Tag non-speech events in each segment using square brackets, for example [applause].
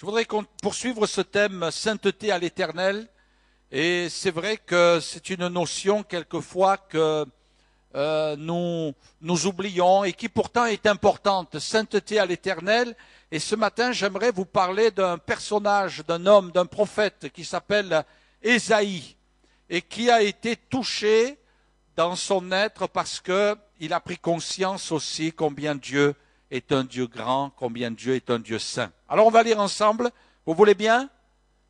Je voudrais poursuivre ce thème sainteté à l'éternel. Et c'est vrai que c'est une notion quelquefois que euh, nous, nous oublions et qui pourtant est importante, sainteté à l'éternel. Et ce matin, j'aimerais vous parler d'un personnage, d'un homme, d'un prophète qui s'appelle Ésaïe et qui a été touché dans son être parce qu'il a pris conscience aussi combien Dieu est un Dieu grand, combien Dieu est un Dieu saint. Alors on va lire ensemble. Vous voulez bien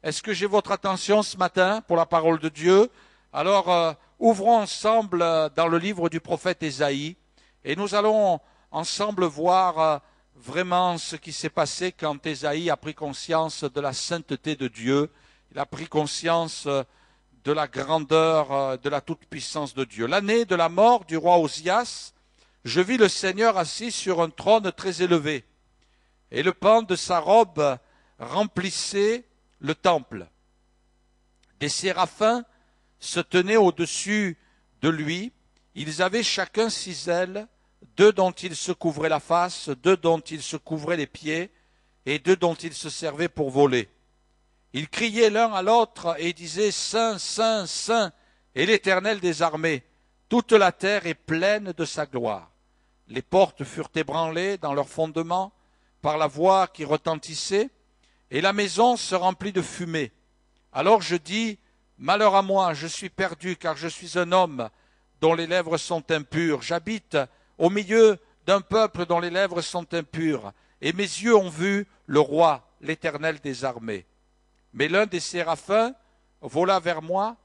Est-ce que j'ai votre attention ce matin pour la parole de Dieu Alors euh, ouvrons ensemble euh, dans le livre du prophète Ésaïe et nous allons ensemble voir euh, vraiment ce qui s'est passé quand Ésaïe a pris conscience de la sainteté de Dieu. Il a pris conscience de la grandeur, de la toute-puissance de Dieu. L'année de la mort du roi Osias, je vis le Seigneur assis sur un trône très élevé, et le pan de sa robe remplissait le temple. Des séraphins se tenaient au-dessus de lui, ils avaient chacun six ailes, deux dont ils se couvraient la face, deux dont ils se couvraient les pieds, et deux dont ils se servaient pour voler. Ils criaient l'un à l'autre et disaient Saint, Saint, Saint, et l'Éternel des armées, toute la terre est pleine de sa gloire. Les portes furent ébranlées dans leurs fondements par la voix qui retentissait, et la maison se remplit de fumée. Alors je dis, Malheur à moi, je suis perdu, car je suis un homme dont les lèvres sont impures. J'habite au milieu d'un peuple dont les lèvres sont impures, et mes yeux ont vu le roi, l'Éternel des armées. Mais l'un des séraphins vola vers moi,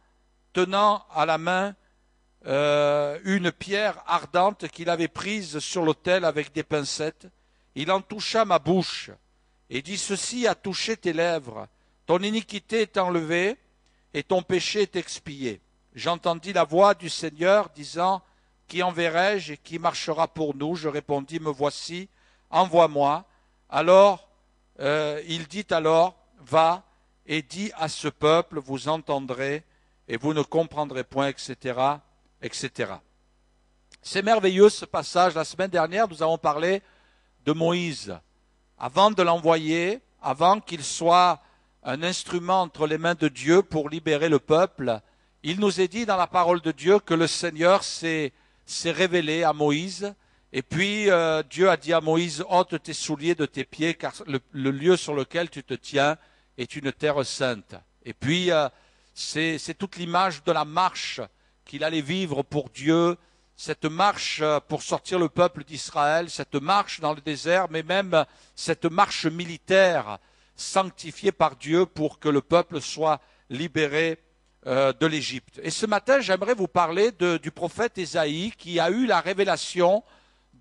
tenant à la main euh, une pierre ardente qu'il avait prise sur l'autel avec des pincettes. Il en toucha ma bouche et dit Ceci a touché tes lèvres. Ton iniquité est enlevée et ton péché est expié. J'entendis la voix du Seigneur disant Qui enverrai-je et qui marchera pour nous Je répondis Me voici, envoie-moi. Alors, euh, il dit alors Va et dis à ce peuple Vous entendrez et vous ne comprendrez point, etc etc. C'est merveilleux ce passage. La semaine dernière, nous avons parlé de Moïse. Avant de l'envoyer, avant qu'il soit un instrument entre les mains de Dieu pour libérer le peuple, il nous est dit dans la parole de Dieu que le Seigneur s'est révélé à Moïse. Et puis euh, Dieu a dit à Moïse, ôte tes souliers de tes pieds, car le, lieu sur lequel tu te tiens est une terre sainte. Et puis euh, c'est toute l'image de la marche qu'il allait vivre pour Dieu, cette marche pour sortir le peuple d'Israël, cette marche dans le désert, mais même cette marche militaire sanctifiée par Dieu pour que le peuple soit libéré euh, de l'Égypte. Et ce matin, j'aimerais vous parler du prophète Ésaïe qui a eu la révélation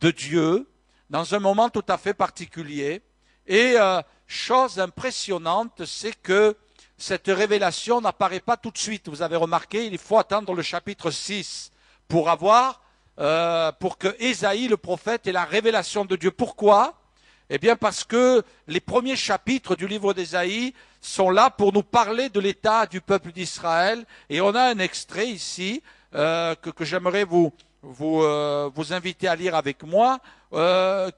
de Dieu dans un moment tout à fait particulier. Et euh, chose impressionnante, c'est que cette révélation n'apparaît pas tout de suite. Vous avez remarqué, il faut attendre le chapitre 6 pour avoir, euh, pour que Esaïe, le prophète, ait la révélation de Dieu. Pourquoi Eh bien parce que les premiers chapitres du livre d'Ésaïe sont là pour nous parler de l'état du peuple d'Israël. Et on a un extrait ici euh, que, j'aimerais vous, vous, euh, vous inviter à lire avec moi,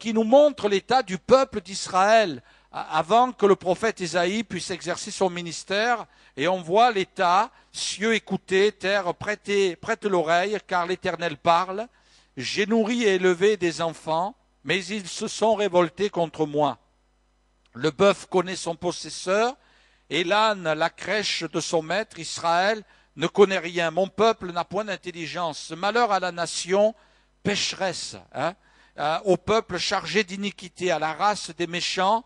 qui nous montre l'état du peuple d'Israël avant que le prophète Isaïe puisse exercer son ministère, et on voit l'État, cieux écoutez, terre prêtez, prête l'oreille, car l'Éternel parle, j'ai nourri et élevé des enfants, mais ils se sont révoltés contre moi. Le bœuf connaît son possesseur, et l'âne la crèche de son maître, Israël, ne connaît rien. Mon peuple n'a point d'intelligence. Malheur à la nation pécheresse, hein, euh, au peuple chargé d'iniquité, à la race des méchants,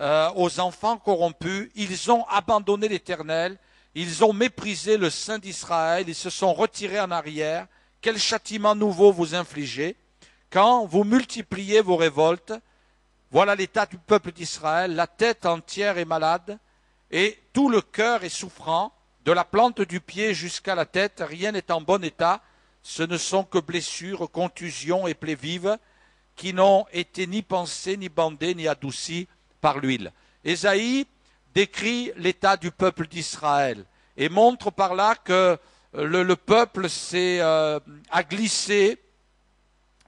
euh, aux enfants corrompus, ils ont abandonné l'Éternel, ils ont méprisé le Saint d'Israël, ils se sont retirés en arrière. Quel châtiment nouveau vous infligez quand vous multipliez vos révoltes Voilà l'état du peuple d'Israël, la tête entière est malade, et tout le cœur est souffrant, de la plante du pied jusqu'à la tête, rien n'est en bon état, ce ne sont que blessures, contusions et plaies vives, qui n'ont été ni pensées, ni bandées, ni adoucies, par l'huile. Ésaïe décrit l'état du peuple d'Israël et montre par là que euh, le, peuple s'est euh, a glissé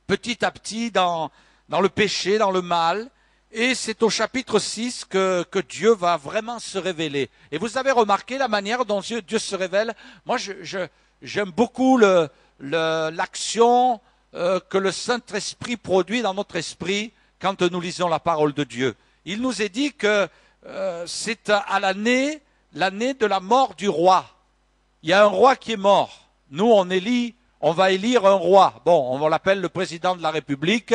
petit à petit dans, le péché, dans le mal, et c'est au chapitre 6 que, Dieu va vraiment se révéler. Et vous avez remarqué la manière dont Dieu, se révèle. Moi, j'aime je, beaucoup l'action euh, que le Saint-Esprit produit dans notre esprit quand nous lisons la parole de Dieu il nous est dit que euh, c'est à l'année, l'année de la mort du roi. Il y a un roi qui est mort. Nous, on élit, on va élire un roi. Bon, on l'appelle le président de la République,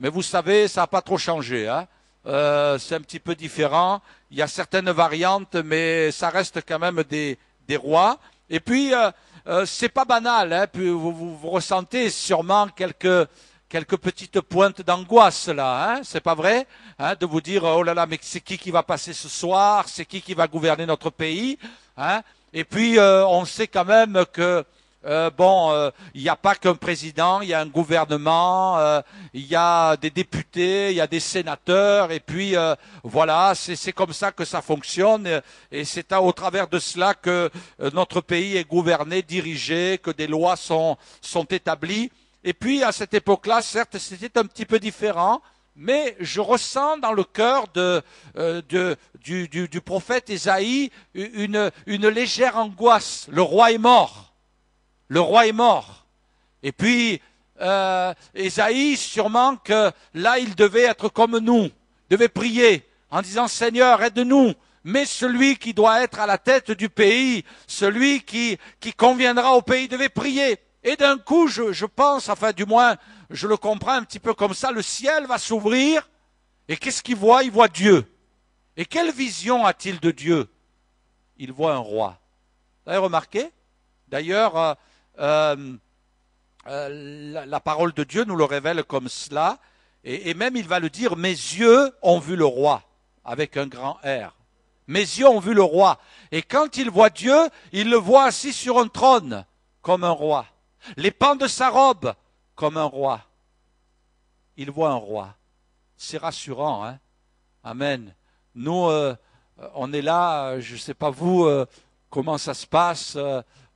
mais vous savez, ça n'a pas trop changé. Hein euh, c'est un petit peu différent. Il y a certaines variantes, mais ça reste quand même des, des rois. Et puis, euh, c'est pas banal. Hein, puis vous, vous, ressentez sûrement quelques quelques petites pointes d'angoisse là, hein, c'est pas vrai hein, De vous dire oh là là, mais c'est qui qui va passer ce soir C'est qui qui va gouverner notre pays hein Et puis euh, on sait quand même que euh, bon, euh, il n'y a pas qu'un président, il y a un gouvernement, il y a des députés, il y a des sénateurs, et puis voilà, c'est comme ça que ça fonctionne, et, et c'est au travers de cela que notre pays est gouverné, dirigé, que des lois sont, sont établies. Et puis à cette époque-là, certes, c'était un petit peu différent, mais je ressens dans le cœur de, euh, du, prophète Isaïe une, une légère angoisse. Le roi est mort. Le roi est mort. Et puis, euh, sûrement que là, il devait être comme nous, devait prier en disant Seigneur, aide-nous. Mais celui qui doit être à la tête du pays, celui qui, qui conviendra au pays, devait prier. Et d'un coup, je, pense, enfin du moins, je le comprends un petit peu comme ça, le ciel va s'ouvrir. Et qu'est-ce qu'il voit Il voit Dieu. Et quelle vision a-t-il de Dieu Il voit un roi. Vous avez remarqué D'ailleurs, euh, euh, euh, la, parole de Dieu nous le révèle comme cela. Et, et même il va le dire, mes yeux ont vu le roi, avec un grand R. Mes yeux ont vu le roi. Et quand il voit Dieu, il le voit assis sur un trône, comme un roi les pans de sa robe comme un roi. Il voit un roi. C'est rassurant, hein Amen. Nous, euh, euh, on est là, euh, je ne sais pas vous, comment ça se passe.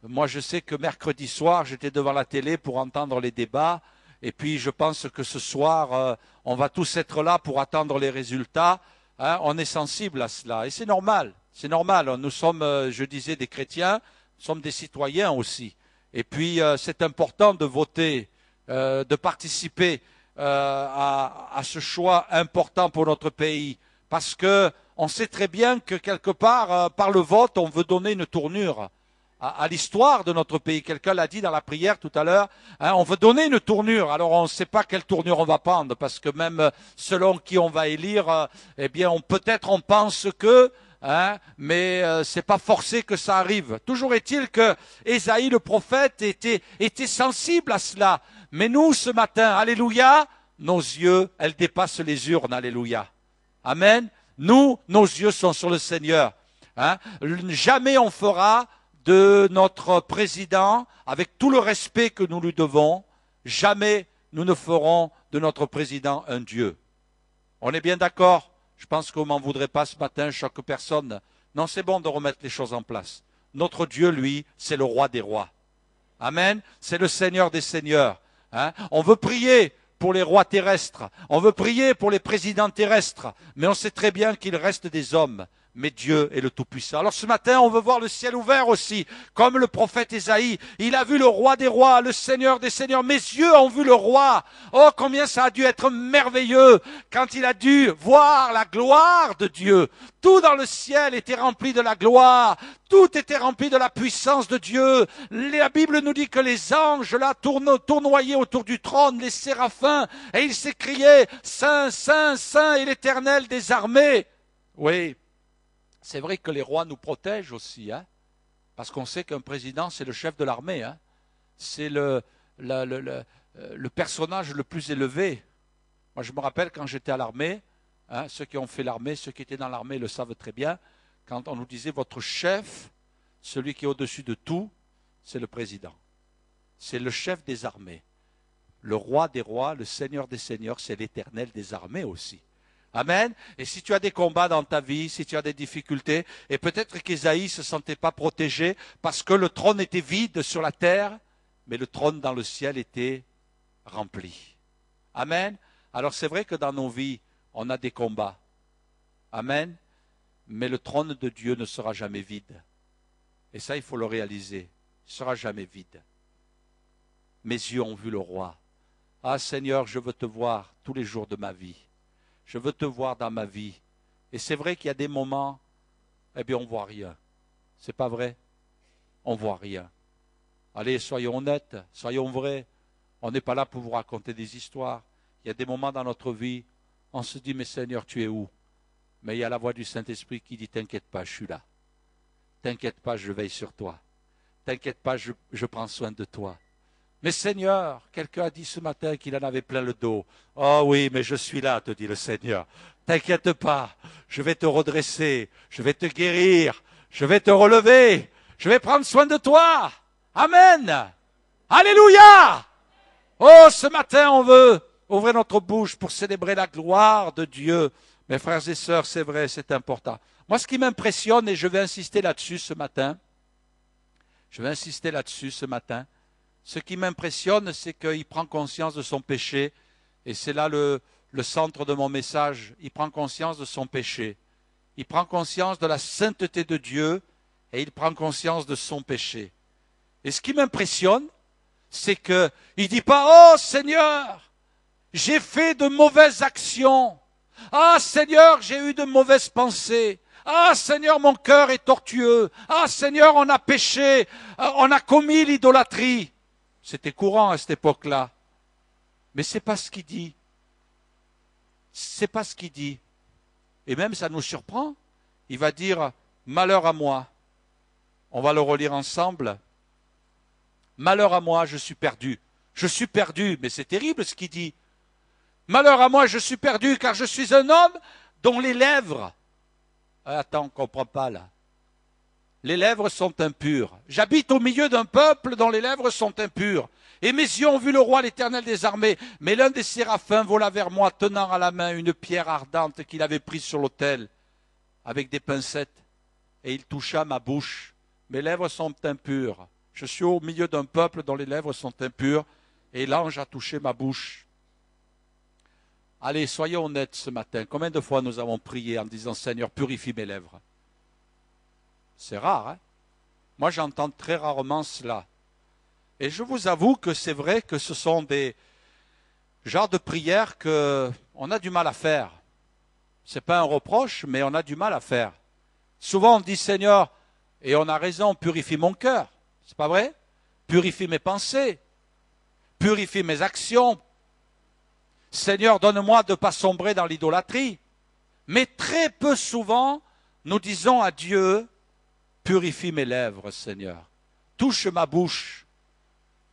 moi, je sais que mercredi soir, j'étais devant la télé pour entendre les débats. Et puis, je pense que ce soir, on va tous être là pour attendre les résultats. Hein. on est sensible à cela. Et c'est normal. C'est normal. Nous sommes, je disais, des chrétiens. Nous sommes des citoyens aussi. Et puis, euh, c'est important de voter, euh, de participer euh, à, ce choix important pour notre pays, parce qu'on sait très bien que quelque part, par le vote, on veut donner une tournure à, l'histoire de notre pays. Quelqu'un l'a dit dans la prière tout à l'heure, hein, on veut donner une tournure. Alors on ne sait pas quelle tournure on va prendre, parce que même selon qui on va élire, eh bien, on peut-être on pense que Hein, mais euh, ce n'est pas forcé que ça arrive. Toujours est-il que Esaïe, le prophète était, sensible à cela. Mais nous, ce matin, alléluia, nos yeux, elles dépassent les urnes, alléluia. Amen. Nous, nos yeux sont sur le Seigneur. Hein. Jamais on fera de notre président, avec tout le respect que nous lui devons, jamais nous ne ferons de notre président un Dieu. On est bien d'accord je pense qu'on m'en voudrait pas ce matin, chaque personne. Non, c'est bon de remettre les choses en place. Notre Dieu, lui, c'est le roi des rois. Amen. C'est le Seigneur des Seigneurs. Hein. on veut prier pour les rois terrestres. On veut prier pour les présidents terrestres. Mais on sait très bien qu'il reste des hommes mais Dieu est le Tout-Puissant. Alors ce matin, on veut voir le ciel ouvert aussi, comme le prophète Isaïe. Il a vu le roi des rois, le Seigneur des seigneurs. Mes yeux ont vu le roi. Oh, combien ça a dû être merveilleux quand il a dû voir la gloire de Dieu. Tout dans le ciel était rempli de la gloire. Tout était rempli de la puissance de Dieu. La Bible nous dit que les anges là tournoyaient autour du trône, les séraphins, et ils s'écriaient Saint, Saint, Saint est l'Éternel des armées. Oui, c'est vrai que les rois nous protègent aussi, hein, parce qu'on sait qu'un président, c'est le chef de l'armée, hein. c'est euh, le, personnage le plus élevé. Moi, je me rappelle quand j'étais à l'armée, hein, ceux qui ont fait l'armée, ceux qui étaient dans l'armée le savent très bien, quand on nous disait votre chef, celui qui est au-dessus de tout, c'est le président. C'est le chef des armées. Le roi des rois, le seigneur des seigneurs, c'est l'éternel des armées aussi. Amen. Et si tu as des combats dans ta vie, si tu as des difficultés, et peut-être qu'Isaïe ne se sentait pas protégé parce que le trône était vide sur la terre, mais le trône dans le ciel était rempli. Amen. Alors c'est vrai que dans nos vies, on a des combats. Amen. Mais le trône de Dieu ne sera jamais vide. Et ça, il faut le réaliser. Il ne sera jamais vide. Mes yeux ont vu le roi. Ah Seigneur, je veux te voir tous les jours de ma vie je veux te voir dans ma vie. Et c'est vrai qu'il y a des moments, eh bien, on ne voit rien. C'est pas vrai On ne voit rien. Allez, soyons honnêtes, soyons vrais. On n'est pas là pour vous raconter des histoires. Il y a des moments dans notre vie, on se dit, mais Seigneur, tu es où Mais il y a la voix du Saint-Esprit qui dit, t'inquiète pas, je suis là. T'inquiète pas, je veille sur toi. T'inquiète pas, je prends soin de toi. Mais Seigneur, quelqu'un a dit ce matin qu'il en avait plein le dos. Oh oui, mais je suis là, te dit le Seigneur. T'inquiète pas, je vais te redresser, je vais te guérir, je vais te relever, je vais prendre soin de toi. Amen. Alléluia. Oh, ce matin, on veut ouvrir notre bouche pour célébrer la gloire de Dieu. Mes frères et sœurs, c'est vrai, c'est important. Moi, ce qui m'impressionne, et je vais insister là-dessus ce matin, je vais insister là-dessus ce matin, ce qui m'impressionne, c'est qu'il prend conscience de son péché. Et c'est là le, centre de mon message. Il prend conscience de son péché. Il prend conscience de la sainteté de Dieu et il prend conscience de son péché. Et ce qui m'impressionne, c'est que il dit pas, oh Seigneur, j'ai fait de mauvaises actions. Ah Seigneur, j'ai eu de mauvaises pensées. Ah Seigneur, mon cœur est tortueux. Ah Seigneur, on a péché. Euh, on a commis l'idolâtrie. C'était courant à cette époque-là. Mais ce n'est pas ce qu'il dit. C'est pas ce qu'il dit. Et même ça nous surprend. Il va dire malheur à moi. On va le relire ensemble. Malheur à moi, je suis perdu. Je suis perdu, mais c'est terrible ce qu'il dit. Malheur à moi, je suis perdu, car je suis un homme dont les lèvres. Euh, attends, on comprend pas là les lèvres sont impures. J'habite au milieu d'un peuple dont les lèvres sont impures. Et mes yeux ont vu le roi, l'éternel des armées. Mais l'un des séraphins vola vers moi, tenant à la main une pierre ardente qu'il avait prise sur l'autel, avec des pincettes. Et il toucha ma bouche. Mes lèvres sont impures. Je suis au milieu d'un peuple dont les lèvres sont impures. Et l'ange a touché ma bouche. Allez, soyons honnêtes ce matin. Combien de fois nous avons prié en disant Seigneur, purifie mes lèvres c'est rare. Hein Moi, j'entends très rarement cela. Et je vous avoue que c'est vrai que ce sont des genres de prières que on a du mal à faire. C'est pas un reproche, mais on a du mal à faire. Souvent, on dit Seigneur, et on a raison, purifie mon cœur. C'est pas vrai? Purifie mes pensées. Purifie mes actions. Seigneur, donne-moi de ne pas sombrer dans l'idolâtrie. Mais très peu souvent, nous disons à Dieu, Purifie mes lèvres, Seigneur. Touche ma bouche.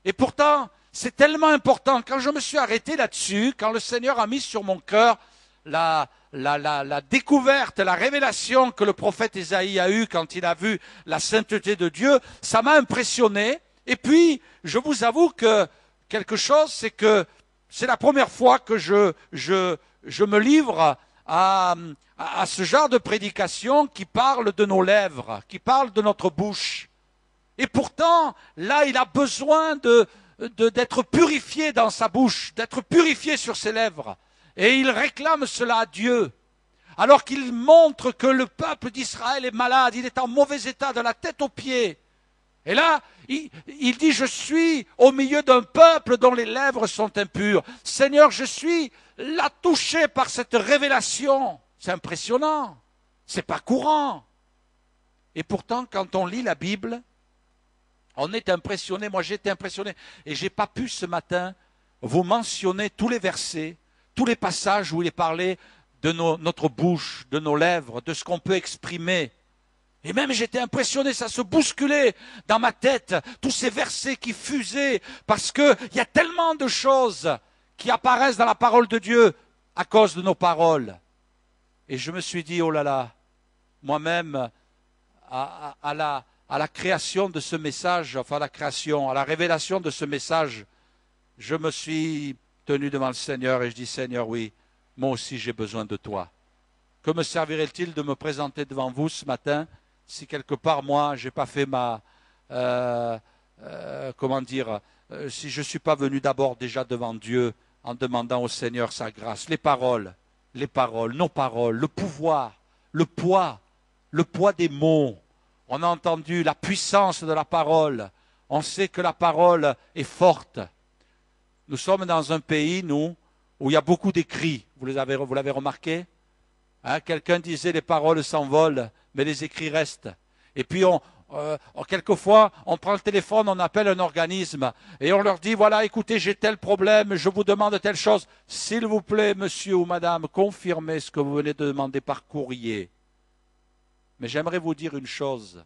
Et pourtant, c'est tellement important. Quand je me suis arrêté là-dessus, quand le Seigneur a mis sur mon cœur la, la, découverte, la révélation que le prophète Isaïe a eue quand il a vu la sainteté de Dieu, ça m'a impressionné. Et puis, je vous avoue que quelque chose, c'est que c'est la première fois que je, je, je me livre à, ce genre de prédication qui parle de nos lèvres, qui parle de notre bouche. Et pourtant, là, il a besoin d'être purifié dans sa bouche, d'être purifié sur ses lèvres. Et il réclame cela à Dieu. Alors qu'il montre que le peuple d'Israël est malade, il est en mauvais état de la tête aux pieds. Et là, il dit, je suis au milieu d'un peuple dont les lèvres sont impures. Seigneur, je suis l'a touché par cette révélation. C'est impressionnant. C'est pas courant. Et pourtant, quand on lit la Bible, on est impressionné. Moi, j'étais impressionné. Et j'ai pas pu ce matin vous mentionner tous les versets, tous les passages où il est parlé de notre bouche, de nos lèvres, de ce qu'on peut exprimer. Et même j'étais impressionné, ça se bousculait dans ma tête, tous ces versets qui fusaient, parce qu'il y a tellement de choses qui apparaissent dans la parole de Dieu à cause de nos paroles. Et je me suis dit, oh là là, moi-même, à, la, création de ce message, enfin à la création, à la révélation de ce message, je me suis tenu devant le Seigneur et je dis, Seigneur, oui, moi aussi j'ai besoin de toi. Que me servirait-il de me présenter devant vous ce matin si quelque part moi je n'ai pas fait ma, euh, euh, euh, comment dire, euh, si je ne suis pas venu d'abord déjà devant Dieu en demandant au Seigneur sa grâce, les paroles, les paroles, nos paroles, le pouvoir, le poids, le poids des mots. On a entendu la puissance de la parole. On sait que la parole est forte. Nous sommes dans un pays, nous, où il y a beaucoup d'écrits. Vous l'avez vous remarqué hein, Quelqu'un disait les paroles s'envolent, mais les écrits restent. Et puis on, euh, oh, quelquefois, on prend le téléphone, on appelle un organisme et on leur dit, voilà, écoutez, j'ai tel problème, je vous demande telle chose. S'il vous plaît, monsieur ou madame, confirmez ce que vous venez de demander par courrier. Mais j'aimerais vous dire une chose,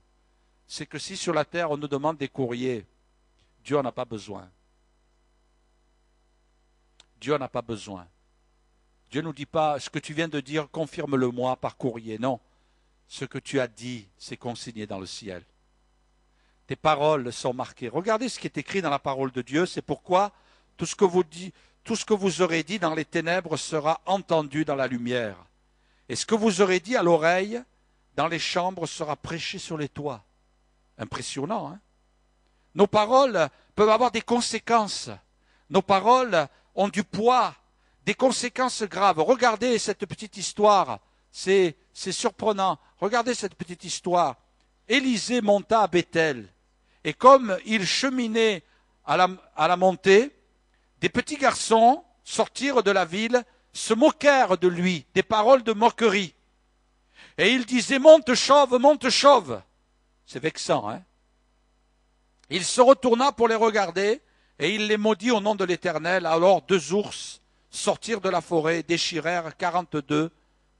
c'est que si sur la terre on nous demande des courriers, Dieu n'en a pas besoin. Dieu n'a pas besoin. Dieu ne nous dit pas ce que tu viens de dire, confirme-le moi par courrier. Non. Ce que tu as dit, c'est consigné dans le ciel tes paroles sont marquées. Regardez ce qui est écrit dans la parole de Dieu. C'est pourquoi tout ce, que vous aurez dit dans les ténèbres sera entendu dans la lumière. Et ce que vous aurez dit à l'oreille dans les chambres sera prêché sur les toits. Impressionnant, hein Nos paroles peuvent avoir des conséquences. Nos paroles ont du poids, des conséquences graves. Regardez cette petite histoire. C'est surprenant. Regardez cette petite histoire. Élisée monta à Bethel. Et comme il cheminait à la, montée, des petits garçons sortirent de la ville, se moquèrent de lui, des paroles de moquerie. Et ils disaient Monte chauve, monte chauve. C'est vexant, hein. Il se retourna pour les regarder, et il les maudit au nom de l'Éternel. Alors deux ours sortirent de la forêt, déchirèrent quarante-deux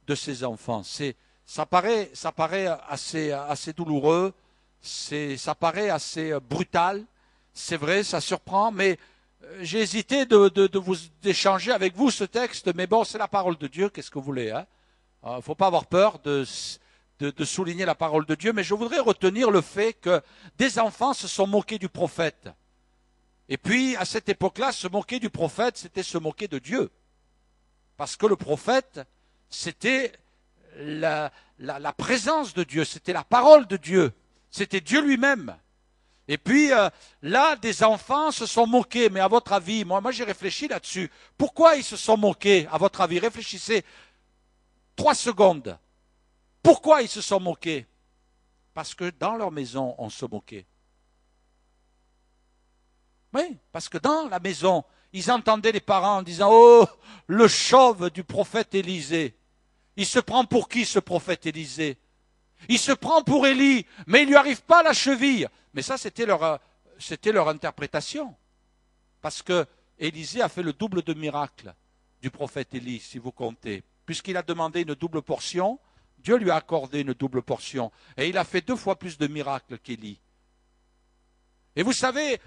de ses enfants. C'est, ça paraît, ça paraît assez, assez douloureux, ça paraît assez euh, brutal. C'est vrai, ça surprend, mais euh, j'ai hésité de, vous d'échanger avec vous ce texte, mais bon, c'est la parole de Dieu, qu'est-ce que vous voulez. Il hein. ne euh, faut pas avoir peur de, souligner la parole de Dieu, mais je voudrais retenir le fait que des enfants se sont moqués du prophète. Et puis, à cette époque-là, se moquer du prophète, c'était se moquer de Dieu. Parce que le prophète, c'était la présence de Dieu, c'était la parole de Dieu. C'était Dieu lui-même. Et puis euh, là, des enfants se sont moqués. Mais à votre avis, moi, moi j'ai réfléchi là-dessus. Pourquoi ils se sont moqués, à votre avis Réfléchissez trois secondes. Pourquoi ils se sont moqués Parce que dans leur maison, on se moquait. Oui, parce que dans la maison, ils entendaient les parents en disant Oh, le chauve du prophète Élisée. Il se prend pour qui ce prophète Élisée il se prend pour Élie, mais il lui arrive pas à la cheville. Mais ça, c'était leur, euh, c'était leur interprétation. Parce que Élisée a fait le double de miracle du prophète Élie, si vous comptez. Puisqu'il a demandé une double portion, Dieu lui a accordé une double portion. Et il a fait deux fois plus de miracles qu'Élie. Et vous savez,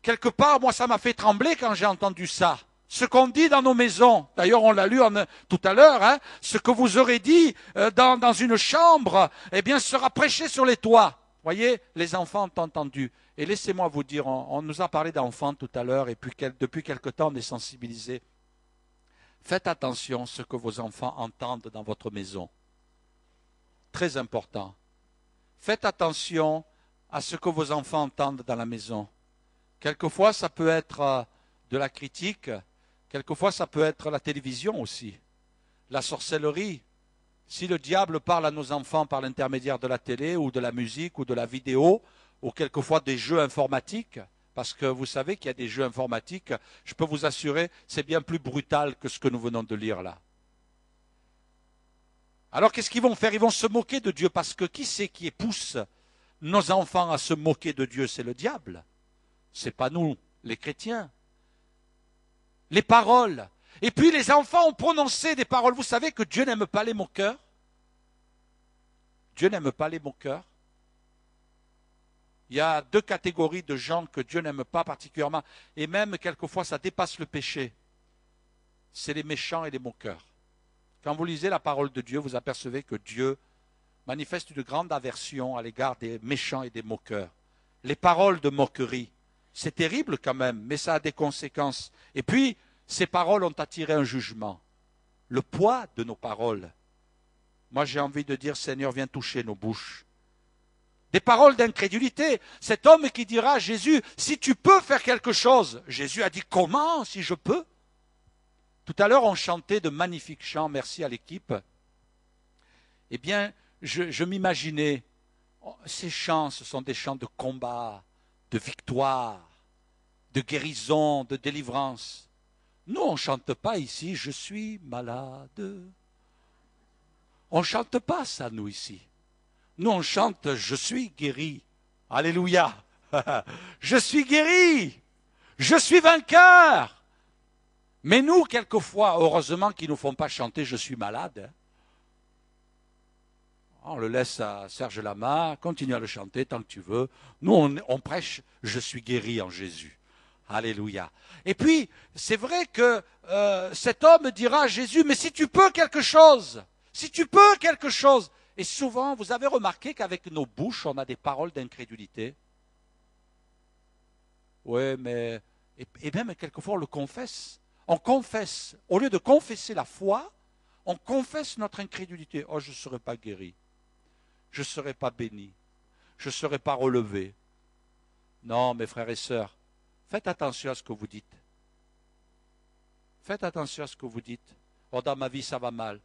quelque part, moi, ça m'a fait trembler quand j'ai entendu ça ce qu'on dit dans nos maisons. D'ailleurs, on l'a lu tout à l'heure. Hein, ce que vous aurez dit euh, dans, une chambre, eh bien, sera prêché sur les toits. Voyez, les enfants ont entendu. Et laissez-moi vous dire, on, nous a parlé d'enfants tout à l'heure, et puis depuis quelque temps, on est sensibilisé. Faites attention à ce que vos enfants entendent dans votre maison. Très important. Faites attention à ce que vos enfants entendent dans la maison. Quelquefois, ça peut être euh, de la critique, Quelquefois, ça peut être la télévision aussi, la sorcellerie. Si le diable parle à nos enfants par l'intermédiaire de la télé ou de la musique ou de la vidéo, ou quelquefois des jeux informatiques, parce que vous savez qu'il y a des jeux informatiques, je peux vous assurer, c'est bien plus brutal que ce que nous venons de lire là. Alors qu'est-ce qu'ils vont faire Ils vont se moquer de Dieu, parce que qui c'est qui pousse nos enfants à se moquer de Dieu C'est le diable, c'est pas nous, les chrétiens les paroles. Et puis les enfants ont prononcé des paroles. Vous savez que Dieu n'aime pas les moqueurs Dieu n'aime pas les moqueurs. Il y a deux catégories de gens que Dieu n'aime pas particulièrement. Et même quelquefois, ça dépasse le péché. C'est les méchants et les moqueurs. Quand vous lisez la parole de Dieu, vous apercevez que Dieu manifeste une grande aversion à l'égard des méchants et des moqueurs. Les paroles de moquerie, c'est terrible quand même, mais ça a des conséquences. Et puis, ces paroles ont attiré un jugement. Le poids de nos paroles. Moi, j'ai envie de dire, Seigneur, viens toucher nos bouches. Des paroles d'incrédulité. Cet homme qui dira Jésus, si tu peux faire quelque chose. Jésus a dit, comment, si je peux Tout à l'heure, on chantait de magnifiques chants, merci à l'équipe. Eh bien, je, je m'imaginais, oh, ces chants, ce sont des chants de combat, de victoire, de guérison, de délivrance. Nous, on ne chante pas ici Je suis malade. On ne chante pas ça, nous, ici. Nous, on chante Je suis guéri. Alléluia. [laughs] je suis guéri. Je suis vainqueur. Mais nous, quelquefois, heureusement qu'ils ne nous font pas chanter Je suis malade. Hein on le laisse à Serge Lama, continue à le chanter tant que tu veux. Nous, on, prêche Je suis guéri en Jésus. Alléluia. Et puis, c'est vrai que euh, cet homme dira à Jésus, mais si tu peux quelque chose, si tu peux quelque chose. Et souvent, vous avez remarqué qu'avec nos bouches, on a des paroles d'incrédulité. Oui, mais... Et, et même quelquefois, on le confesse. On confesse. Au lieu de confesser la foi, on confesse notre incrédulité. Oh, je ne serai pas guéri je ne serai pas béni, je ne serai pas relevé. Non, mes frères et sœurs, faites attention à ce que vous dites. Faites attention à ce que vous dites. Oh, dans ma vie, ça va mal.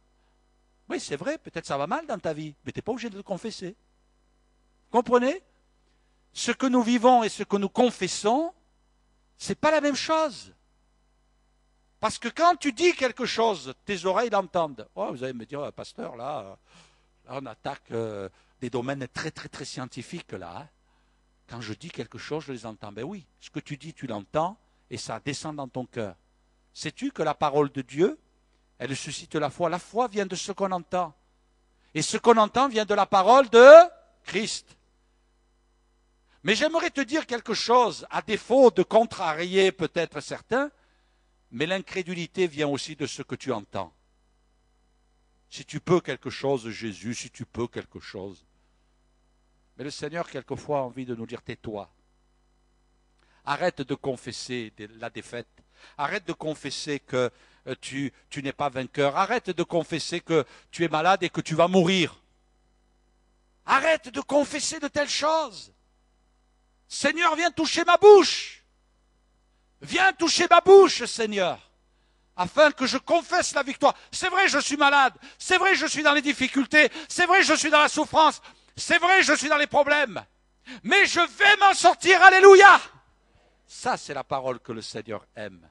Oui, c'est vrai, peut-être ça va mal dans ta vie, mais tu n'es pas obligé de le confesser. Comprenez Ce que nous vivons et ce que nous confessons, ce n'est pas la même chose. Parce que quand tu dis quelque chose, tes oreilles l'entendent. Oh, vous allez me dire, oh, pasteur, là, on attaque euh, des domaines très, très, très scientifiques, là. Hein. Quand je dis quelque chose, je les entends. Ben oui, ce que tu dis, tu l'entends, et ça descend dans ton cœur. Sais-tu que la parole de Dieu, elle suscite la foi La foi vient de ce qu'on entend. Et ce qu'on entend vient de la parole de Christ. Mais j'aimerais te dire quelque chose, à défaut de contrarier peut-être certains, mais l'incrédulité vient aussi de ce que tu entends. Si tu peux quelque chose, Jésus, si tu peux quelque chose. Mais le Seigneur, quelquefois, a envie de nous dire tais-toi. Arrête de confesser la défaite. Arrête de confesser que euh, tu, tu n'es pas vainqueur. Arrête de confesser que tu es malade et que tu vas mourir. Arrête de confesser de telles choses. Seigneur, viens toucher ma bouche. Viens toucher ma bouche, Seigneur afin que je confesse la victoire. C'est vrai, je suis malade. C'est vrai, je suis dans les difficultés. C'est vrai, je suis dans la souffrance. C'est vrai, je suis dans les problèmes. Mais je vais m'en sortir. Alléluia. Ça, c'est la parole que le Seigneur aime.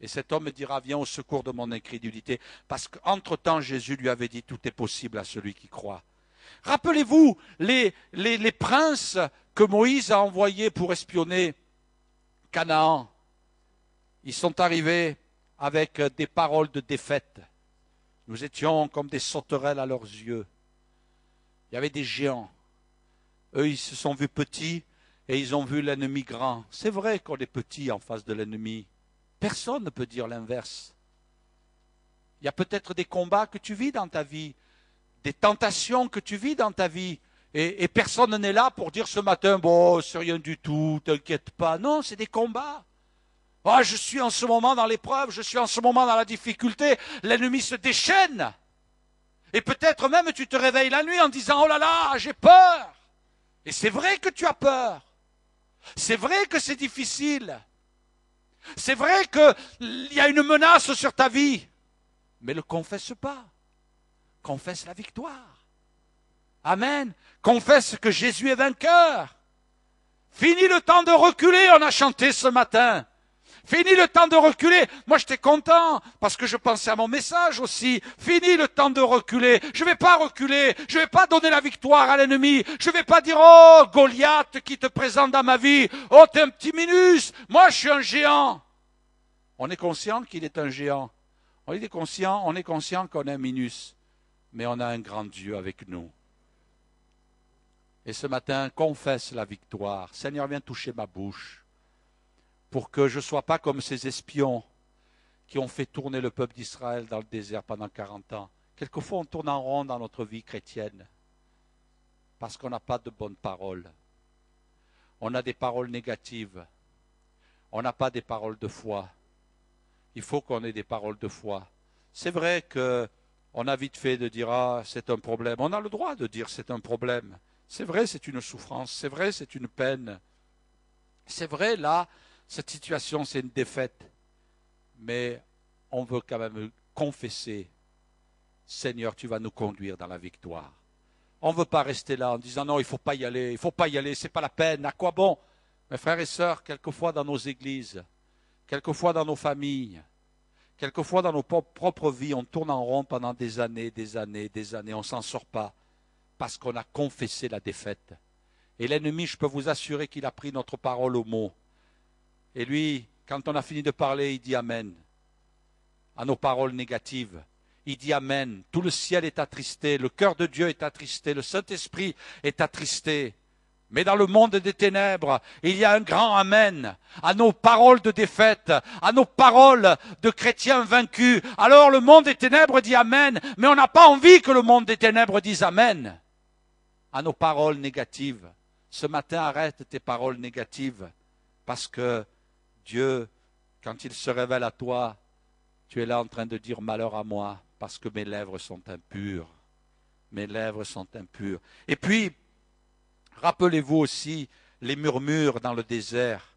Et cet homme dira, viens au secours de mon incrédulité, parce qu'entre-temps, Jésus lui avait dit, tout est possible à celui qui croit. Rappelez-vous les, les, les princes que Moïse a envoyés pour espionner Canaan. Ils sont arrivés avec euh, des paroles de défaite. Nous étions comme des sauterelles à leurs yeux. Il y avait des géants. Eux, ils se sont vus petits et ils ont vu l'ennemi grand. C'est vrai qu'on est petit en face de l'ennemi. Personne ne peut dire l'inverse. Il y a peut-être des combats que tu vis dans ta vie, des tentations que tu vis dans ta vie, et, et personne n'est là pour dire ce matin, bon, c'est rien du tout, t'inquiète pas. Non, c'est des combats. Oh, je suis en ce moment dans l'épreuve, je suis en ce moment dans la difficulté, l'ennemi se déchaîne. Et peut-être même tu te réveilles la nuit en disant, oh là là, j'ai peur. Et c'est vrai que tu as peur. C'est vrai que c'est difficile. C'est vrai qu'il y a une menace sur ta vie. Mais ne le confesse pas. Confesse la victoire. Amen. Confesse que Jésus est vainqueur. Fini le temps de reculer, on a chanté ce matin. Fini le temps de reculer. Moi, j'étais content parce que je pensais à mon message aussi. Fini le temps de reculer. Je vais pas reculer. Je vais pas donner la victoire à l'ennemi. Je vais pas dire, oh, Goliath qui te présente dans ma vie. Oh, t'es un petit minus. Moi, je suis un géant. On est conscient qu'il est un géant. On est conscient, on est conscient qu'on est un minus. Mais on a un grand Dieu avec nous. Et ce matin, confesse la victoire. Seigneur, viens toucher ma bouche pour que je ne sois pas comme ces espions qui ont fait tourner le peuple d'Israël dans le désert pendant 40 ans. Quelquefois, on tourne en rond dans notre vie chrétienne parce qu'on n'a pas de bonnes paroles. On a des paroles négatives. On n'a pas des paroles de foi. Il faut qu'on ait des paroles de foi. C'est vrai qu'on a vite fait de dire ah c'est un problème. On a le droit de dire c'est un problème. C'est vrai, c'est une souffrance. C'est vrai, c'est une peine. C'est vrai là cette situation, c'est une défaite. Mais on veut quand même confesser, Seigneur, tu vas nous conduire dans la victoire. On ne veut pas rester là en disant non, il ne faut pas y aller, il ne faut pas y aller, c'est pas la peine, à quoi bon Mes frères et sœurs, quelquefois dans nos églises, quelquefois dans nos familles, quelquefois dans nos propres vies, on tourne en rond pendant des années, des années, des années, on ne s'en sort pas parce qu'on a confessé la défaite. Et l'ennemi, je peux vous assurer qu'il a pris notre parole au mot. Et lui, quand on a fini de parler, il dit Amen à nos paroles négatives. Il dit Amen. Tout le ciel est attristé, le cœur de Dieu est attristé, le Saint-Esprit est attristé. Mais dans le monde des ténèbres, il y a un grand Amen à nos paroles de défaite, à nos paroles de chrétiens vaincus. Alors le monde des ténèbres dit Amen, mais on n'a pas envie que le monde des ténèbres dise Amen à nos paroles négatives. Ce matin, arrête tes paroles négatives parce que Dieu, quand il se révèle à toi, tu es là en train de dire malheur à moi parce que mes lèvres sont impures. Mes lèvres sont impures. Et puis, rappelez-vous aussi les murmures dans le désert.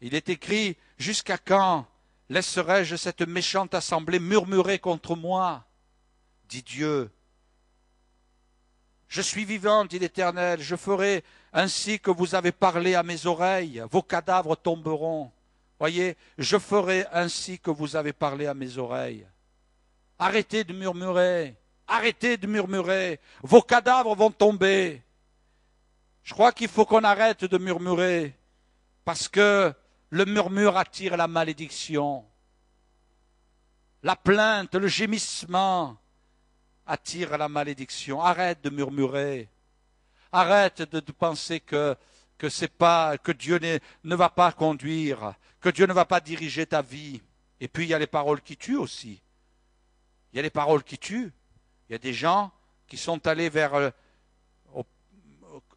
Il est écrit, jusqu'à quand laisserai-je cette méchante assemblée murmurer contre moi dit Dieu. Je suis vivant, dit l'Éternel, je ferai ainsi que vous avez parlé à mes oreilles, vos cadavres tomberont. Voyez, je ferai ainsi que vous avez parlé à mes oreilles. Arrêtez de murmurer, arrêtez de murmurer, vos cadavres vont tomber. Je crois qu'il faut qu'on arrête de murmurer, parce que le murmure attire la malédiction. La plainte, le gémissement attire la malédiction. Arrête de murmurer. Arrête de, de penser que que c'est pas, que Dieu ne, va pas conduire, que Dieu ne va pas diriger ta vie. Et puis il y a les paroles qui tuent aussi. Il y a les paroles qui tuent. Il y a des gens qui sont allés vers euh,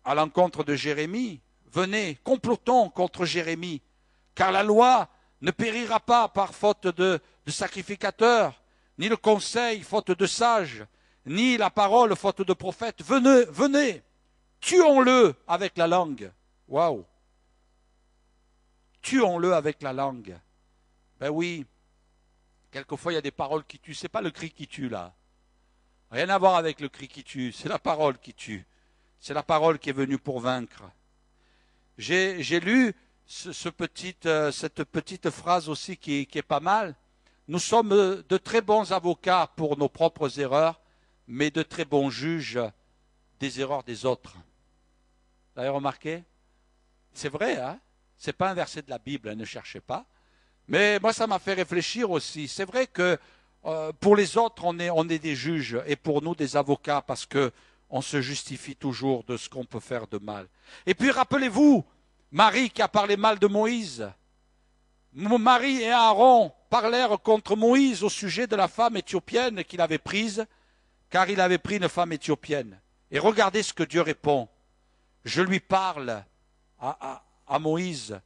à l'encontre de Jérémie. Venez, complotons contre Jérémie, car la loi ne périra pas par faute de, de ni le conseil faute de sage, ni la parole faute de prophètes. Venez, venez, tuons-le avec la langue. Wow, Tuons-le avec la langue. Ben oui, quelquefois il y a des paroles qui tuent. Ce n'est pas le cri qui tue là. Rien à voir avec le cri qui tue, c'est la parole qui tue. C'est la parole qui est venue pour vaincre. J'ai lu euh, cette petite phrase aussi qui, qui est pas mal. Nous sommes euh, de très bons avocats pour nos propres erreurs, mais de très bons juges des erreurs des autres. Vous avez remarqué c'est vrai, hein Ce n'est pas un verset de la Bible, hein, ne cherchez pas. Mais moi, ça m'a fait réfléchir aussi. C'est vrai que euh, pour les autres, on est, on est des juges et pour nous, des avocats, parce que on se justifie toujours de ce qu'on peut faire de mal. Et puis, rappelez-vous, Marie qui a parlé mal de Moïse. Marie et Aaron parlèrent contre Moïse au sujet de la femme éthiopienne qu'il avait prise, car il avait pris une femme éthiopienne. Et regardez ce que Dieu répond. Je lui parle à, Moïse,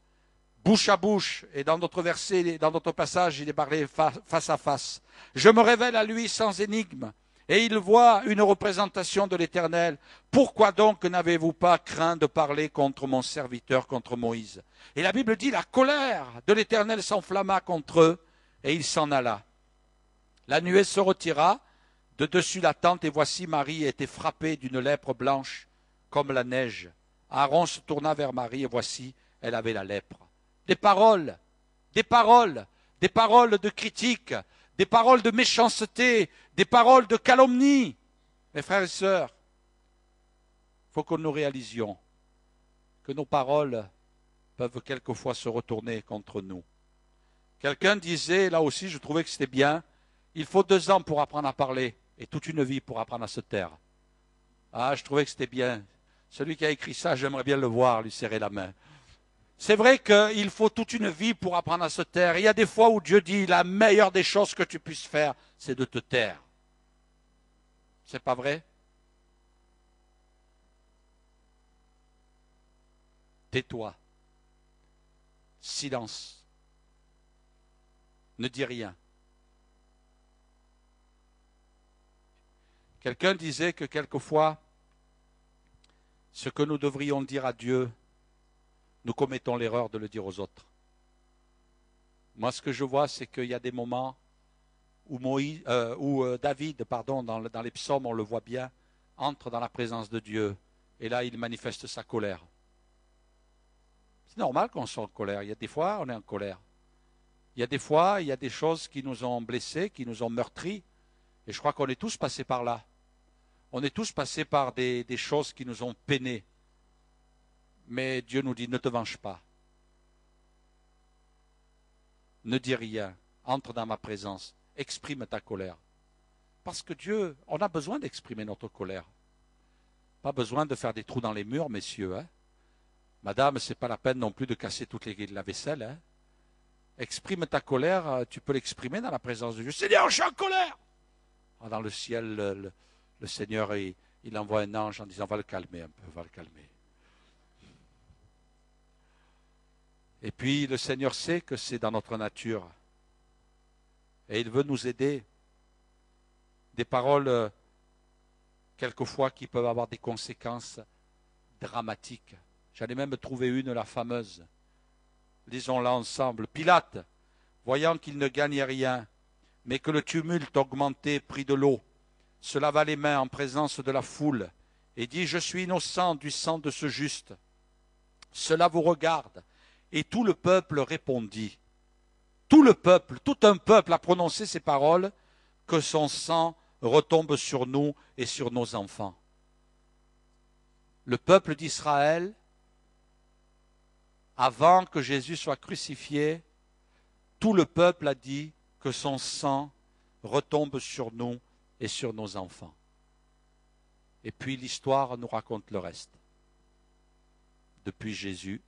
bouche à bouche, et dans d'autres versets, dans d'autres passages, il est parlé face à face. Je me révèle à lui sans énigme, et il voit une représentation de l'Éternel. Pourquoi donc n'avez-vous pas craint de parler contre mon serviteur, contre Moïse Et la Bible dit, la colère de l'Éternel s'enflamma contre eux, et il s'en alla. La nuée se retira de dessus la tente, et voici Marie était frappée d'une lèpre blanche comme la neige. Aaron se tourna vers Marie et voici, elle avait la lèpre. Des paroles, des paroles, des paroles de critique, des paroles de méchanceté, des paroles de calomnie. Mes frères et sœurs, il faut que nous réalisions que nos paroles peuvent quelquefois se retourner contre nous. Quelqu'un disait, là aussi je trouvais que c'était bien, il faut deux ans pour apprendre à parler et toute une vie pour apprendre à se taire. Ah, je trouvais que c'était bien celui qui a écrit ça, j'aimerais bien le voir, lui serrer la main. C'est vrai qu'il faut toute une vie pour apprendre à se taire. Il y a des fois où Dieu dit la meilleure des choses que tu puisses faire, c'est de te taire. C'est pas vrai? Tais-toi. Silence. Ne dis rien. Quelqu'un disait que quelquefois, ce que nous devrions dire à Dieu, nous commettons l'erreur de le dire aux autres. Moi, ce que je vois, c'est qu'il y a des moments où, euh, euh, David, pardon, dans, dans les psaumes, on le voit bien, entre dans la présence de Dieu et là, il manifeste sa colère. C'est normal qu'on soit en colère. Il y a des fois, on est en colère. Il y a des fois, il y a des choses qui nous ont blessés, qui nous ont meurtris. Et je crois qu'on est tous passés par là. On est tous passés par des, choses qui nous ont peinés. Mais Dieu nous dit, ne te venge pas. Ne dis rien. Entre dans ma présence. Exprime ta colère. Parce que Dieu, on a besoin d'exprimer notre colère. Pas besoin de faire des trous dans les murs, messieurs. Madame, hein. Madame, c'est pas la peine non plus de casser toutes les de la vaisselle. Hein. Exprime ta colère, euh, tu peux l'exprimer dans la présence de Dieu. Seigneur, je suis en colère. Ah, dans le ciel, le Seigneur, il, envoie un ange en disant, va le calmer un peu, va le calmer. Et puis le Seigneur sait que c'est dans notre nature. Et il veut nous aider. Des paroles, euh, quelquefois, qui peuvent avoir des conséquences dramatiques. J'allais même trouver une, la fameuse. Lisons-la ensemble. Pilate, voyant qu'il ne gagnait rien, mais que le tumulte augmentait, prit de l'eau se lava les mains en présence de la foule et dit, Je suis innocent du sang de ce juste. Cela vous regarde. Et tout le peuple répondit. Tout le peuple, tout un peuple a prononcé ces paroles, que son sang retombe sur nous et sur nos enfants. Le peuple d'Israël, avant que Jésus soit crucifié, tout le peuple a dit que son sang retombe sur nous et sur nos enfants. Et puis l'histoire nous raconte le reste. Depuis Jésus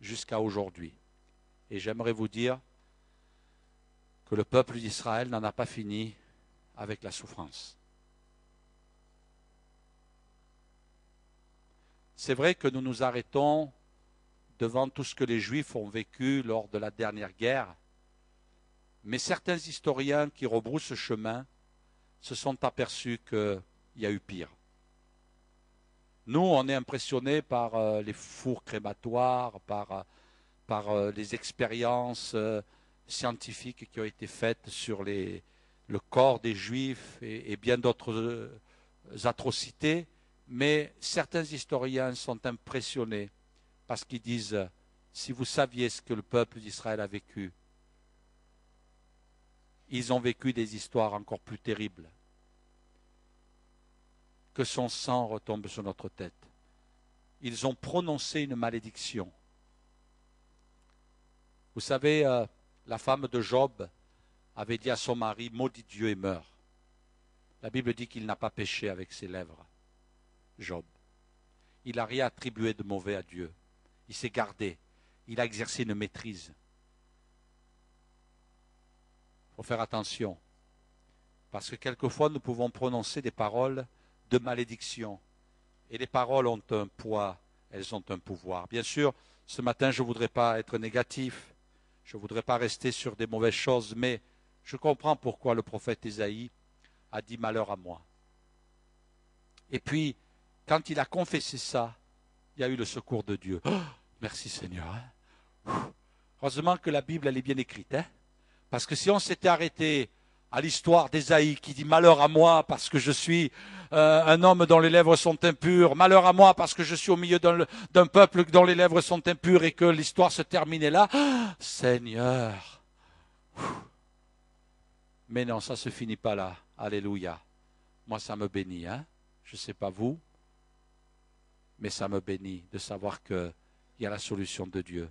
jusqu'à aujourd'hui. Et j'aimerais vous dire que le peuple d'Israël n'en a pas fini avec la souffrance. C'est vrai que nous nous arrêtons devant tout ce que les Juifs ont vécu lors de la dernière guerre, mais certains historiens qui rebroussent ce chemin se sont aperçus qu'il y a eu pire. Nous, on est impressionnés par euh, les fours crématoires, par, euh, par euh, les expériences scientifiques qui ont été faites sur les, le corps des Juifs et bien d'autres atrocités, mais certains historiens sont impressionnés parce qu'ils disent, si vous saviez ce que le peuple d'Israël a vécu, ils ont vécu des histoires encore plus terribles. Que son sang retombe sur notre tête. Ils ont prononcé une malédiction. Vous savez, euh, la femme de Job avait dit à son mari, maudit Dieu et meurs. La Bible dit qu'il n'a pas péché avec ses lèvres, Job. Il n'a rien attribué de mauvais à Dieu. Il s'est gardé. Il a exercé une maîtrise faire attention. Parce que quelquefois, nous pouvons prononcer des paroles de malédiction. Et les paroles ont un poids, elles ont un pouvoir. Bien sûr, ce matin, je ne voudrais pas être négatif, je ne voudrais pas rester sur des mauvaises choses, mais je comprends pourquoi le prophète Isaïe a dit malheur à moi. Et puis, quand il a confessé ça, il y a eu le secours de Dieu. Oh, merci Seigneur. Hein. Heureusement que la Bible, elle est bien écrite. Hein parce que si on s'était arrêté à l'histoire d'Esaïe qui dit malheur à moi parce que je suis euh, un homme dont les lèvres sont impures, malheur à moi parce que je suis au milieu d'un peuple dont les lèvres sont impures et que l'histoire se terminait là. Ah, Seigneur. Mais non, ça se finit pas là. Alléluia. Moi, ça me bénit, hein. Je ne sais pas vous, mais ça me bénit de savoir qu'il y a la solution de Dieu.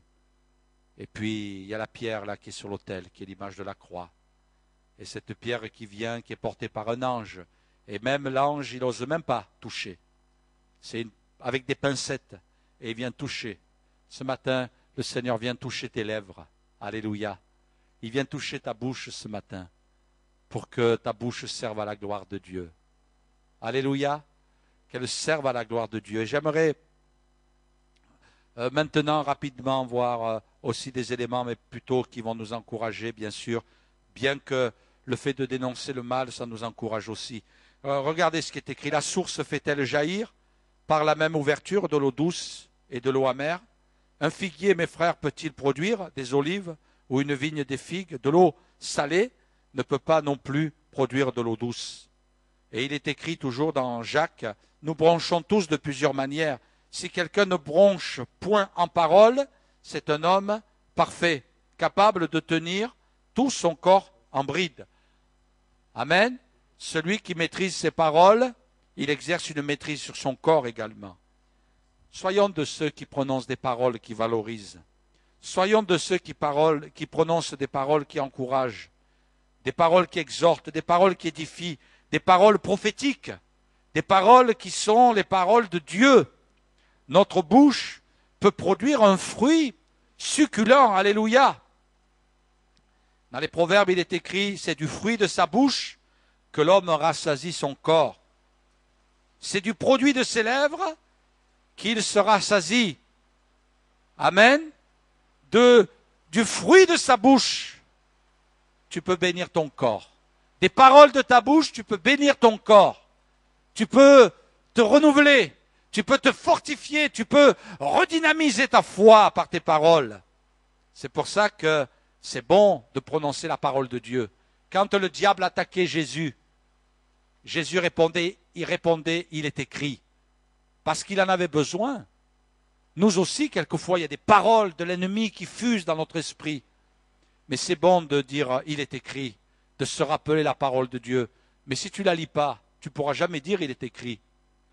Et puis, il y a la pierre là qui est sur l'autel, qui est l'image de la croix. Et cette pierre qui vient, qui est portée par un ange. Et même l'ange, il n'ose même pas toucher. C'est avec des pincettes. Et il vient toucher. Ce matin, le Seigneur vient toucher tes lèvres. Alléluia. Il vient toucher ta bouche ce matin pour que ta bouche serve à la gloire de Dieu. Alléluia. Qu'elle serve à la gloire de Dieu. Et j'aimerais euh, maintenant, rapidement, voir euh, aussi des éléments, mais plutôt qui vont nous encourager, bien sûr, bien que le fait de dénoncer le mal, ça nous encourage aussi. Euh, regardez ce qui est écrit. La source fait-elle jaillir par la même ouverture de l'eau douce et de l'eau amère Un figuier, mes frères, peut-il produire des olives ou une vigne des figues De l'eau salée ne peut pas non plus produire de l'eau douce. Et il est écrit toujours dans Jacques, nous branchons tous de plusieurs manières, si quelqu'un ne bronche point en parole, c'est un homme parfait, capable de tenir tout son corps en bride. Amen. Celui qui maîtrise ses paroles, il exerce une maîtrise sur son corps également. Soyons de ceux qui prononcent des paroles qui valorisent. Soyons de ceux qui, paroles, qui prononcent des paroles qui encouragent, des paroles qui exhortent, des paroles qui édifient, des paroles prophétiques, des paroles qui sont les paroles de Dieu notre bouche peut produire un fruit succulent. Alléluia. Dans les proverbes, il est écrit, c'est du fruit de sa bouche que l'homme rassasie son corps. C'est du produit de ses lèvres qu'il se rassasi Amen. De, du fruit de sa bouche, tu peux bénir ton corps. Des paroles de ta bouche, tu peux bénir ton corps. Tu peux te renouveler. Tu peux te fortifier, tu peux redynamiser ta foi par tes paroles. C'est pour ça que c'est bon de prononcer la parole de Dieu. Quand le diable attaquait Jésus, Jésus répondait, il répondait, il est écrit, parce qu'il en avait besoin. Nous aussi, quelquefois, il y a des paroles de l'ennemi qui fusent dans notre esprit. Mais c'est bon de dire, euh, il est écrit, de se rappeler la parole de Dieu. Mais si tu ne la lis pas, tu pourras jamais dire, il est écrit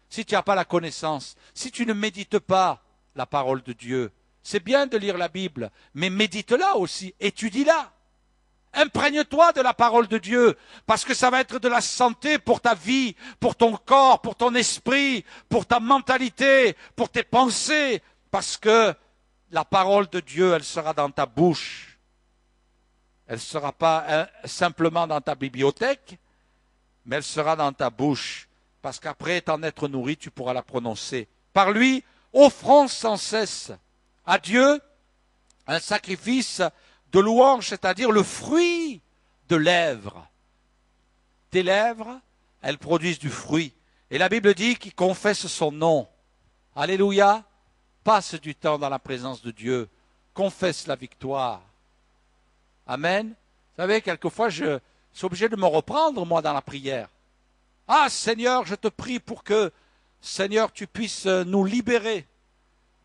si tu n'as pas la connaissance, si tu ne médites pas la parole de Dieu. C'est bien de lire la Bible, mais médite-la aussi, étudie-la. Imprègne-toi de la parole de Dieu, parce que ça va être de la santé pour ta vie, pour ton corps, pour ton esprit, pour ta mentalité, pour tes pensées, parce que la parole de Dieu, elle sera dans ta bouche. Elle ne sera pas euh, simplement dans ta bibliothèque, mais elle sera dans ta bouche parce qu'après t'en être nourri, tu pourras la prononcer. Par lui, offrons sans cesse à Dieu un sacrifice de louange, c'est-à-dire le fruit de lèvres. Tes lèvres, elles produisent du fruit. Et la Bible dit qu'il confesse son nom. Alléluia. Passe du temps dans la présence de Dieu. Confesse la victoire. Amen. Vous savez, quelquefois, je suis obligé de me reprendre, moi, dans la prière. Ah Seigneur, je te prie pour que, Seigneur, tu puisses euh, nous libérer.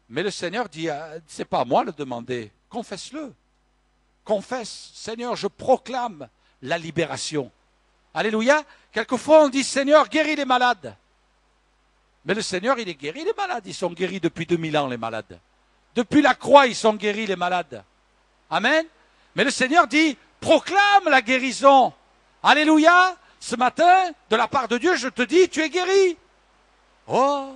Mais le Seigneur dit, ah, c'est pas à moi de le demander, confesse-le. Confesse, Seigneur, je proclame la libération. Alléluia. Quelquefois on dit, Seigneur, guéris les malades. Mais le Seigneur, il est guéri les malades. Ils sont guéris depuis 2000 ans, les malades. Depuis la croix, ils sont guéris, les malades. Amen. Mais le Seigneur dit, proclame la guérison. Alléluia ce matin, de la part de Dieu, je te dis, tu es guéri. Oh,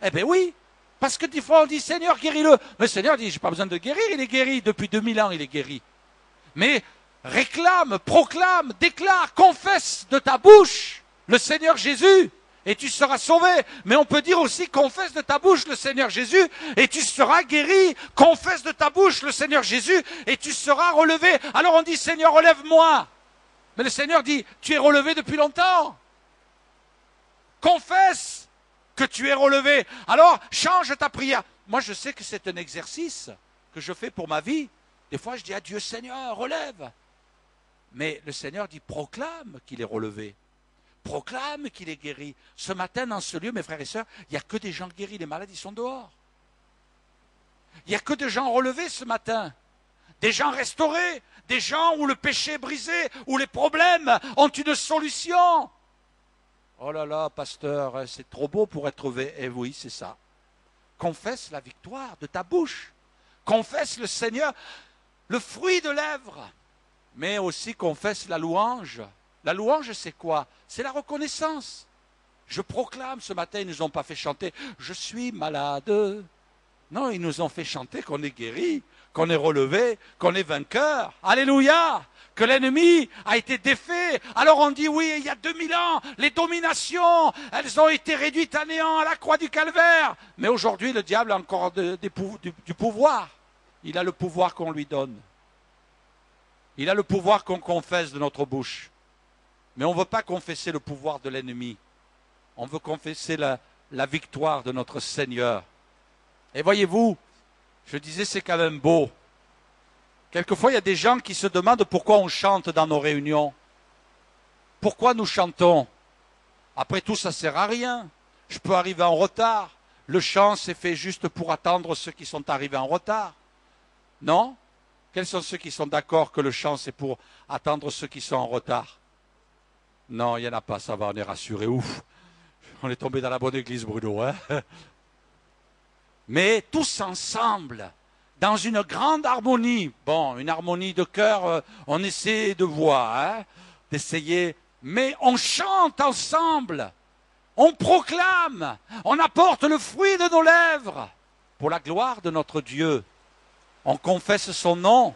eh bien oui, parce que des fois on dit, Seigneur, guéris-le. Mais Seigneur dit, j'ai pas besoin de guérir, il est guéri, depuis 2000 ans il est guéri. Mais réclame, proclame, déclare, confesse de ta bouche le Seigneur Jésus et tu seras sauvé. Mais on peut dire aussi confesse de ta bouche le Seigneur Jésus et tu seras guéri. Confesse de ta bouche le Seigneur Jésus et tu seras relevé. Alors on dit Seigneur, relève-moi. Mais le Seigneur dit, tu es relevé depuis longtemps. Confesse que tu es relevé. Alors, change ta prière. Moi, je sais que c'est un exercice que je fais pour ma vie. Des fois, je dis à Dieu, Seigneur, relève. Mais le Seigneur dit, proclame qu'il est relevé. Proclame qu'il est guéri. Ce matin, dans ce lieu, mes frères et sœurs, il n'y a que des gens guéris. Les malades, ils sont dehors. Il n'y a que des gens relevés ce matin des gens restaurés, des gens où le péché est brisé, où les problèmes ont une solution. Oh là là, pasteur, c'est trop beau pour être vrai. Eh oui, c'est ça. Confesse la victoire de ta bouche. Confesse le Seigneur, le fruit de lèvres. Mais aussi confesse la louange. La louange, c'est quoi C'est la reconnaissance. Je proclame ce matin, ils ne nous ont pas fait chanter Je suis malade. Non, ils nous ont fait chanter qu'on est guéri, qu'on est relevé, qu'on est vainqueur. Alléluia que l'ennemi a été défait. Alors on dit oui, il y a 2000 ans, les dominations, elles ont été réduites à néant à la croix du calvaire. Mais aujourd'hui, le diable a encore du, pouvoir. Il a le pouvoir qu'on lui donne. Il a le pouvoir qu'on confesse de notre bouche. Mais on ne veut pas confesser le pouvoir de l'ennemi. On veut confesser la victoire de notre Seigneur. Et voyez-vous, je disais, c'est quand même beau. Quelquefois, il y a des gens qui se demandent pourquoi on chante dans nos réunions. Pourquoi nous chantons Après tout, ça ne sert à rien. Je peux arriver en retard. Le chant, c'est fait juste pour attendre ceux qui sont arrivés en retard. Non Quels sont ceux qui sont d'accord que le chant, c'est pour attendre ceux qui sont en retard Non, il n'y en a pas, ça va, on est rassuré. Ouf On est tombé dans la bonne église, Bruno. Hein? mais tous ensemble, dans une grande harmonie. Bon, une harmonie de cœur, euh, on essaie de voir, hein, d'essayer, mais on chante ensemble, on proclame, on apporte le fruit de nos lèvres pour la gloire de notre Dieu. On confesse son nom,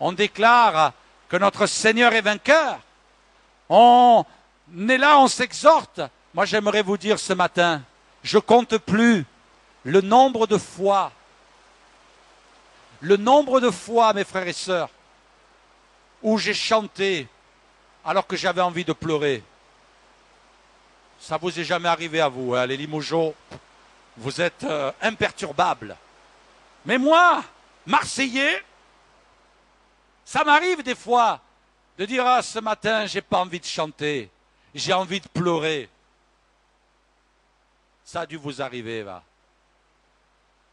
on déclare que notre Seigneur est vainqueur. On est là, on s'exhorte. Moi, j'aimerais vous dire ce matin, je compte plus le nombre de fois, le nombre de fois, mes frères et sœurs, où j'ai chanté alors que j'avais envie de pleurer. Ça vous est jamais arrivé à vous, hein, les Vous êtes euh, imperturbables. Mais moi, Marseillais, ça m'arrive des fois de dire ah, ce matin, j'ai pas envie de chanter, j'ai envie de pleurer. Ça a dû vous arriver, va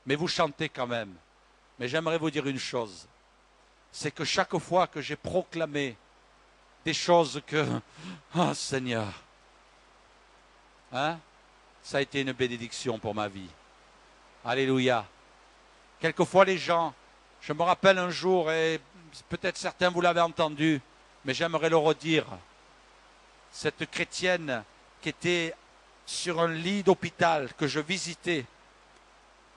mais vous chantez quand même. Mais j'aimerais vous dire une chose, c'est que chaque fois que j'ai proclamé des choses que, oh [laughs] Seigneur, hein, ça a été une bénédiction pour ma vie. Alléluia. Quelquefois les gens, je me rappelle un jour, et peut-être certains vous l'avez entendu, mais j'aimerais le redire, cette chrétienne qui était sur un lit d'hôpital que je visitais,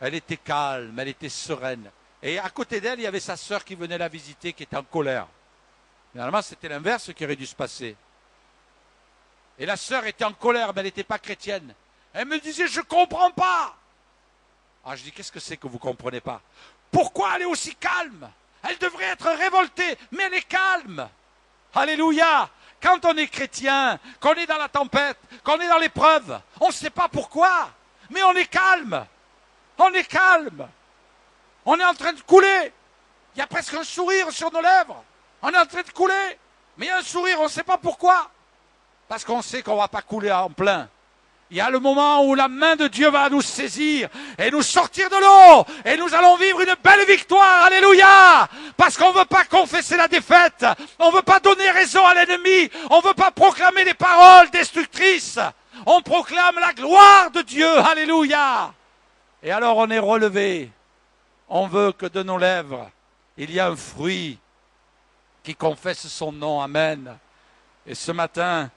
elle était calme, elle était sereine. Et à côté d'elle, il y avait sa sœur qui venait la visiter, qui était en colère. Normalement, c'était l'inverse qui aurait dû se passer. Et la sœur était en colère, mais elle n'était pas chrétienne. Elle me disait, je ne comprends pas. Alors ah, je dis, qu'est-ce que c'est que vous ne comprenez pas Pourquoi elle est aussi calme Elle devrait être révoltée, mais elle est calme. Alléluia Quand on est chrétien, qu'on est dans la tempête, qu'on est dans l'épreuve, on ne sait pas pourquoi, mais on est calme. On est calme. On est en train de couler. Il y a presque un sourire sur nos lèvres. On est en train de couler. Mais il y a un sourire, on ne sait pas pourquoi. Parce qu'on sait qu'on ne va pas couler en plein. Il y a le moment où la main de Dieu va nous saisir et nous sortir de l'eau et nous allons vivre une belle victoire. Alléluia! Parce qu'on ne veut pas confesser la défaite. On ne veut pas donner raison à l'ennemi. On ne veut pas proclamer des paroles destructrices. On proclame la gloire de Dieu. Alléluia! Et alors on est relevé. On veut que de nos lèvres, il y a un fruit qui confesse son nom. Amen. Et ce matin,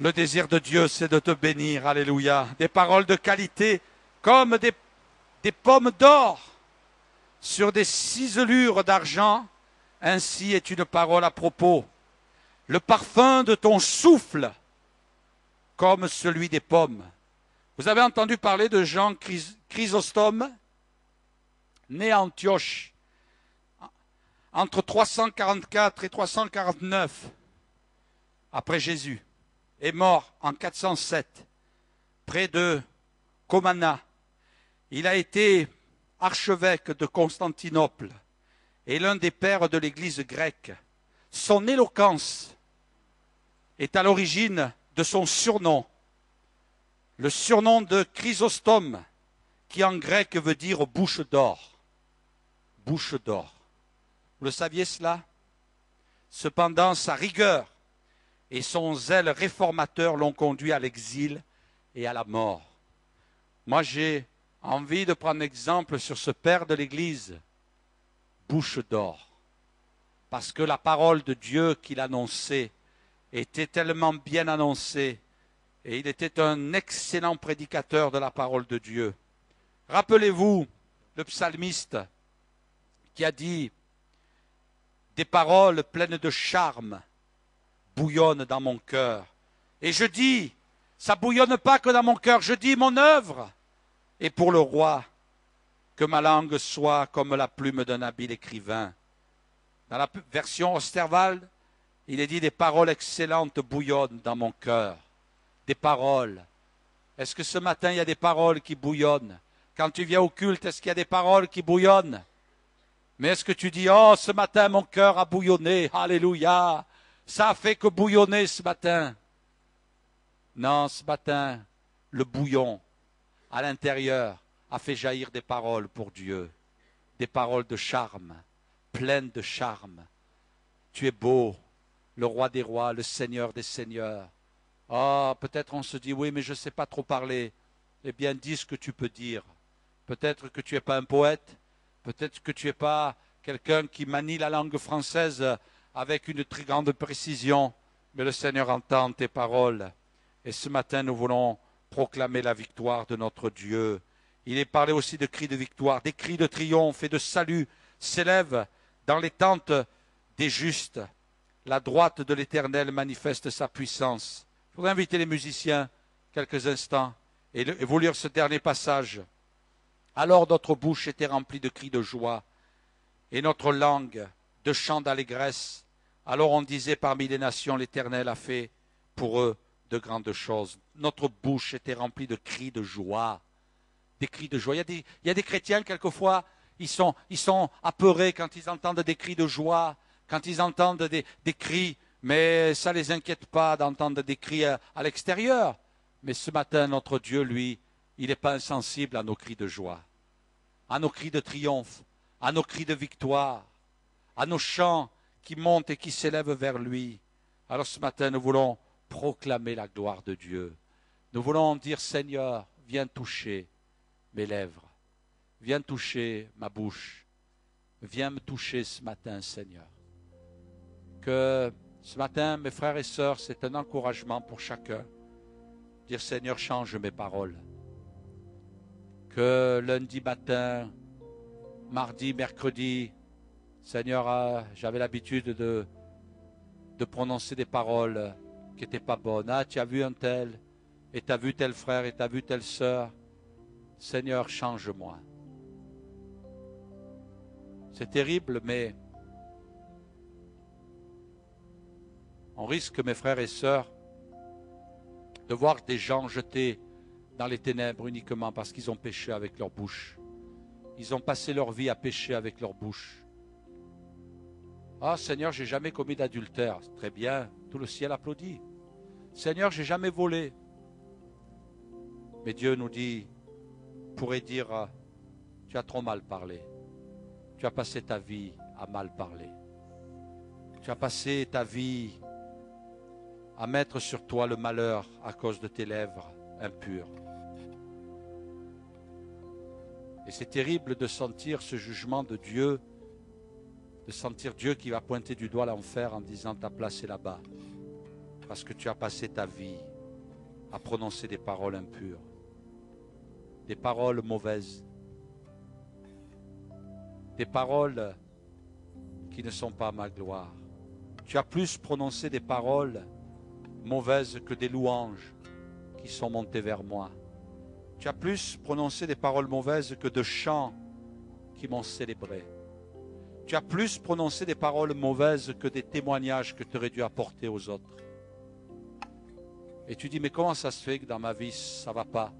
le désir de Dieu, c'est de te bénir. Alléluia. Des paroles de qualité comme des, des pommes d'or sur des ciselures d'argent. Ainsi est une parole à propos. Le parfum de ton souffle comme celui des pommes vous avez entendu parler de Jean Chrysostome, né à Antioche entre 344 et 349 après Jésus, et mort en 407 près de Comana. Il a été archevêque de Constantinople et l'un des pères de l'Église grecque. Son éloquence est à l'origine de son surnom, le surnom de Chrysostome, qui en grec veut dire bouche d'or. Bouche d'or. Vous le saviez cela Cependant, sa rigueur et son zèle réformateur l'ont conduit à l'exil et à la mort. Moi, j'ai envie de prendre exemple sur ce père de l'Église, bouche d'or, parce que la parole de Dieu qu'il annonçait était tellement bien annoncée et il était un excellent prédicateur de la parole de Dieu. Rappelez-vous le psalmiste qui a dit Des paroles pleines de charme bouillonnent dans mon cœur. Et je dis, ça bouillonne pas que dans mon cœur, je dis mon œuvre. Et pour le roi, que ma langue soit comme la plume d'un habile écrivain. Dans la version Osterwald, il est dit des paroles excellentes bouillonnent dans mon cœur des paroles. Est-ce que ce matin, il y a des paroles qui bouillonnent Quand tu viens au culte, est-ce qu'il y a des paroles qui bouillonnent Mais est-ce que tu dis, oh, ce matin, mon cœur a bouillonné, alléluia, ça a fait que bouillonner ce matin Non, ce matin, le bouillon à l'intérieur a fait jaillir des paroles pour Dieu, des paroles de charme, pleines de charme. Tu es beau, le roi des rois, le seigneur des seigneurs. Ah, peut-être on se dit, oui, mais je ne sais pas trop parler. Eh bien, dis ce que tu peux dire. Peut-être que tu n'es pas un poète, peut-être que tu n'es pas quelqu'un qui manie la langue française avec une très grande précision, mais le Seigneur entend tes paroles. Et ce matin, nous voulons proclamer la victoire de notre Dieu. Il est parlé aussi de cris de victoire, des cris de triomphe et de salut s'élèvent dans les tentes des justes. La droite de l'Éternel manifeste sa puissance. Je voudrais inviter les musiciens quelques instants et, vous lire ce dernier passage. Alors notre bouche était remplie de cris de joie et notre langue de chants d'allégresse. Alors on disait parmi les nations, l'Éternel a fait pour eux de grandes choses. Notre bouche était remplie de cris de joie. Des cris de joie. Il y a des, chrétiens, quelquefois, ils sont, apeurés quand ils entendent des cris de joie, quand ils entendent des cris mais ça ne les inquiète pas d'entendre des cris euh, à, l'extérieur. Mais ce matin, notre Dieu, lui, il n'est pas insensible à nos cris de joie, à nos cris de triomphe, à nos cris de victoire, à nos chants qui montent et qui s'élèvent vers lui. Alors ce matin, nous voulons proclamer la gloire de Dieu. Nous voulons dire, Seigneur, viens toucher mes lèvres, viens toucher ma bouche, viens me toucher ce matin, Seigneur. Que ce matin, mes frères et sœurs, c'est un encouragement pour chacun. Dire Seigneur, change mes paroles. Que lundi matin, mardi, mercredi, Seigneur, ah, j'avais l'habitude de, prononcer des paroles qui n'étaient pas bonnes. Ah, tu as vu un tel, et tu as vu tel frère, et tu as vu telle sœur. Seigneur, change-moi. C'est terrible, mais On risque, mes frères et sœurs, de voir des gens jetés dans les ténèbres uniquement parce qu'ils ont péché avec leur bouche. Ils ont passé leur vie à pécher avec leur bouche. Ah Seigneur, Seigneur, j'ai jamais commis d'adultère. Très bien, tout le ciel applaudit. Seigneur, j'ai jamais volé. Mais Dieu nous dit, pourrait dire, tu as trop mal parlé. Tu as passé ta vie à mal parler. Tu as passé ta vie à mettre sur toi le malheur à cause de tes lèvres impures. Et c'est terrible de sentir ce jugement de Dieu, de sentir Dieu qui va pointer du doigt l'enfer en disant ta place est là-bas, parce que tu as passé ta vie à prononcer des paroles impures, des paroles mauvaises, des paroles qui ne sont pas ma gloire. Tu as plus prononcé des paroles mauvaises que des louanges qui sont montées vers moi. Tu as plus prononcé des paroles mauvaises que de chants qui m'ont célébré. Tu as plus prononcé des paroles mauvaises que des témoignages que tu aurais dû apporter aux autres. Et tu dis, mais comment ça se fait que dans ma vie, ça va pas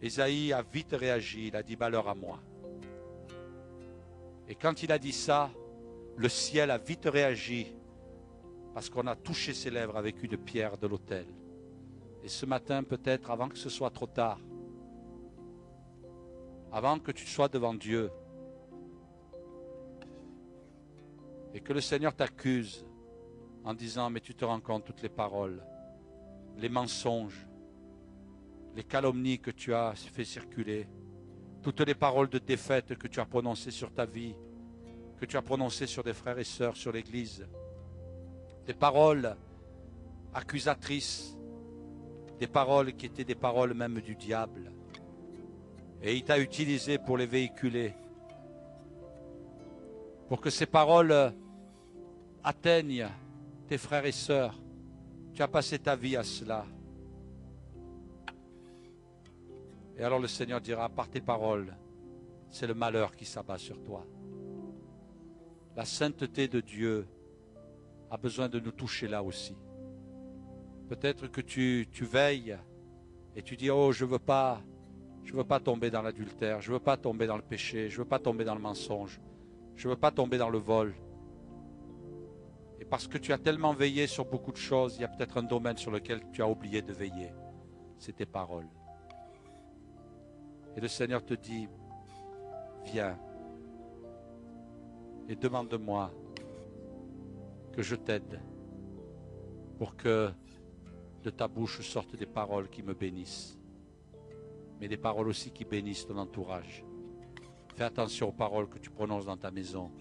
Esaïe a vite réagi, il a dit, malheur à moi. Et quand il a dit ça, le ciel a vite réagi parce qu'on a touché ses lèvres avec une pierre de l'autel. Et ce matin, peut-être, avant que ce soit trop tard, avant que tu sois devant Dieu, et que le Seigneur t'accuse en disant, mais tu te rends compte toutes les paroles, les mensonges, les calomnies que tu as fait circuler, toutes les paroles de défaite que tu as prononcées sur ta vie, que tu as prononcées sur des frères et sœurs, sur l'Église, des paroles accusatrices, des paroles qui étaient des paroles même du diable. Et il t'a utilisé pour les véhiculer, pour que ces paroles atteignent tes frères et sœurs. Tu as passé ta vie à cela. Et alors le Seigneur dira, par tes paroles, c'est le malheur qui s'abat sur toi. La sainteté de Dieu a besoin de nous toucher là aussi. Peut-être que tu, veilles et tu dis, oh, je ne veux pas je veux pas tomber dans l'adultère, je ne veux pas tomber dans le péché, je ne veux pas tomber dans le mensonge, je ne veux pas tomber dans le vol. Et parce que tu as tellement veillé sur beaucoup de choses, il y a peut-être un domaine sur lequel tu as oublié de veiller. C'est tes paroles. Et le Seigneur te dit, viens et demande-moi que je t'aide pour que de ta bouche sortent des paroles qui me bénissent, mais des paroles aussi qui bénissent ton entourage. Fais attention aux paroles que tu prononces dans ta maison.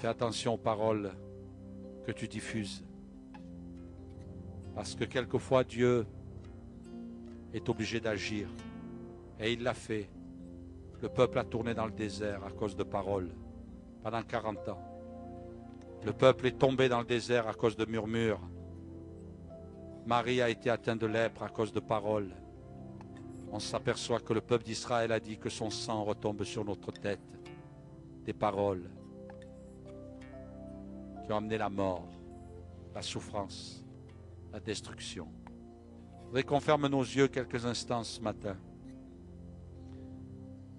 Fais attention aux paroles que tu diffuses. Parce que quelquefois Dieu est obligé d'agir. Et il l'a fait. Le peuple a tourné dans le désert à cause de paroles pendant 40 ans. Le peuple est tombé dans le désert à cause de murmures. Marie a été atteinte de lèpre à cause de paroles. On s'aperçoit que le peuple d'Israël a dit que son sang retombe sur notre tête. Des paroles qui ont amené la mort, la souffrance, la destruction. Je voudrais qu'on ferme nos yeux quelques instants ce matin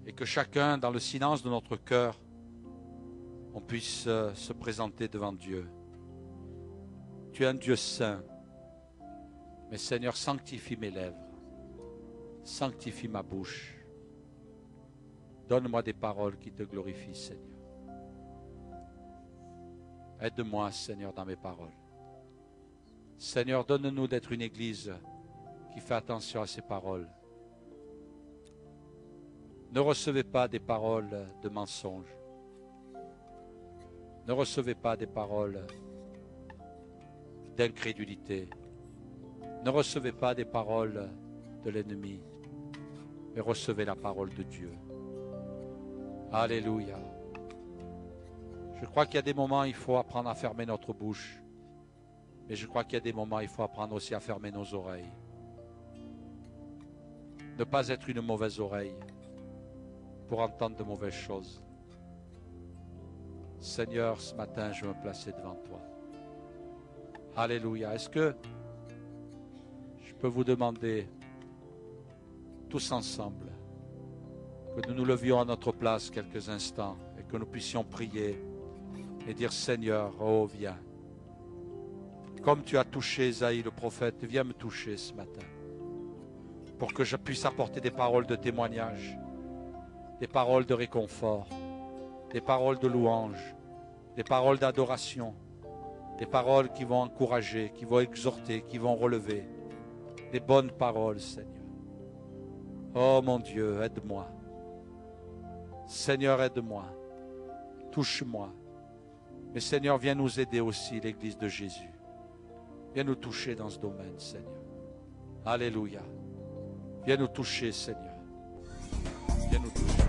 et que chacun, dans le silence de notre cœur, on puisse euh, se présenter devant Dieu. Tu es un Dieu saint. Mais Seigneur, sanctifie mes lèvres. Sanctifie ma bouche. Donne-moi des paroles qui te glorifient, Seigneur. Aide-moi, Seigneur, dans mes paroles. Seigneur, donne-nous d'être une église qui fait attention à ses paroles. Ne recevez pas des paroles de mensonges. Ne recevez pas des paroles d'incrédulité. Ne recevez pas des paroles de l'ennemi, mais recevez la parole de Dieu. Alléluia. Je crois qu'il y a des moments, il faut apprendre à fermer notre bouche. Mais je crois qu'il y a des moments, il faut apprendre aussi à fermer nos oreilles. Ne pas être une mauvaise oreille pour entendre de mauvaises choses. Seigneur, ce matin, je veux me placer devant toi. Alléluia. Est-ce que je peux vous demander, tous ensemble, que nous nous levions à notre place quelques instants et que nous puissions prier et dire Seigneur, oh viens. Comme tu as touché Isaïe le prophète, viens me toucher ce matin pour que je puisse apporter des paroles de témoignage, des paroles de réconfort des paroles de louange, des paroles d'adoration, des paroles qui vont encourager, qui vont exhorter, qui vont relever, des bonnes paroles, Seigneur. Oh mon Dieu, aide-moi. Seigneur, aide-moi. Touche-moi. Mais Seigneur, viens nous aider aussi, l'Église de Jésus. Viens nous toucher dans ce domaine, Seigneur. Alléluia. Viens nous toucher, Seigneur. Viens nous toucher.